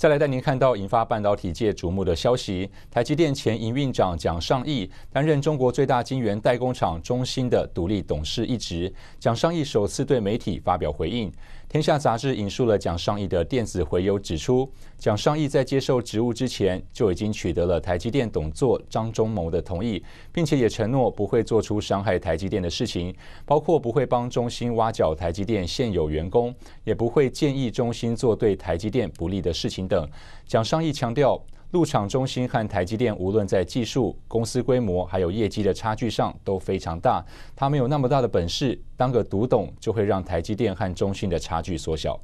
再来带您看到引发半导体界瞩目的消息：台积电前营运长蒋尚义担任中国最大晶圆代工厂中心的独立董事一职。蒋尚义首次对媒体发表回应。天下杂志引述了蒋尚义的电子回邮，指出蒋尚义在接受职务之前就已经取得了台积电董座张忠谋的同意，并且也承诺不会做出伤害台积电的事情，包括不会帮中心挖角台积电现有员工，也不会建议中心做对台积电不利的事情等。蒋尚义强调。入场中心和台积电，无论在技术、公司规模还有业绩的差距上都非常大。他没有那么大的本事，当个独董就会让台积电和中心的差距缩小。